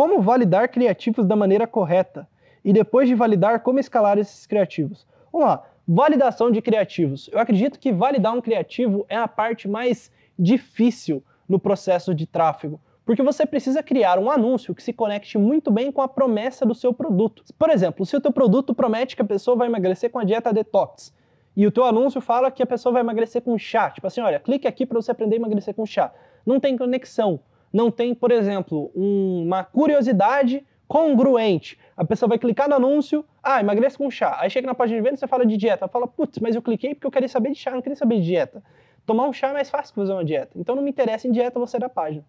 como validar criativos da maneira correta e depois de validar como escalar esses criativos. Vamos lá, validação de criativos. Eu acredito que validar um criativo é a parte mais difícil no processo de tráfego, porque você precisa criar um anúncio que se conecte muito bem com a promessa do seu produto. Por exemplo, se o teu produto promete que a pessoa vai emagrecer com a dieta detox, e o teu anúncio fala que a pessoa vai emagrecer com chá, tipo assim, olha, clique aqui para você aprender a emagrecer com chá. Não tem conexão não tem, por exemplo, uma curiosidade congruente. A pessoa vai clicar no anúncio, ah, emagreça com chá. Aí chega na página de venda e você fala de dieta. Ela fala, putz, mas eu cliquei porque eu queria saber de chá, não queria saber de dieta. Tomar um chá é mais fácil que fazer uma dieta. Então não me interessa em dieta você da página.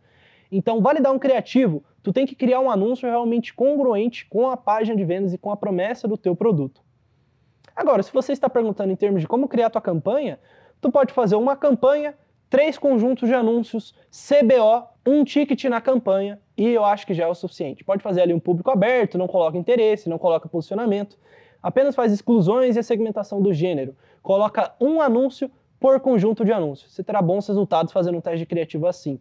Então, vale dar um criativo, tu tem que criar um anúncio realmente congruente com a página de vendas e com a promessa do teu produto. Agora, se você está perguntando em termos de como criar tua campanha, tu pode fazer uma campanha, três conjuntos de anúncios, CBO um ticket na campanha e eu acho que já é o suficiente. Pode fazer ali um público aberto, não coloca interesse, não coloca posicionamento, apenas faz exclusões e a segmentação do gênero. Coloca um anúncio por conjunto de anúncios. Você terá bons resultados fazendo um teste criativo assim.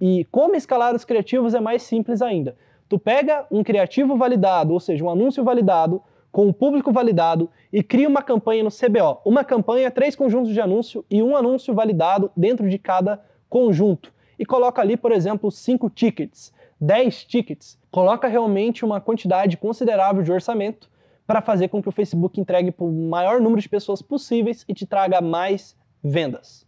E como escalar os criativos é mais simples ainda. Tu pega um criativo validado, ou seja, um anúncio validado, com um público validado e cria uma campanha no CBO. Uma campanha, três conjuntos de anúncio e um anúncio validado dentro de cada conjunto e coloca ali, por exemplo, 5 tickets, 10 tickets. Coloca realmente uma quantidade considerável de orçamento para fazer com que o Facebook entregue para o maior número de pessoas possíveis e te traga mais vendas.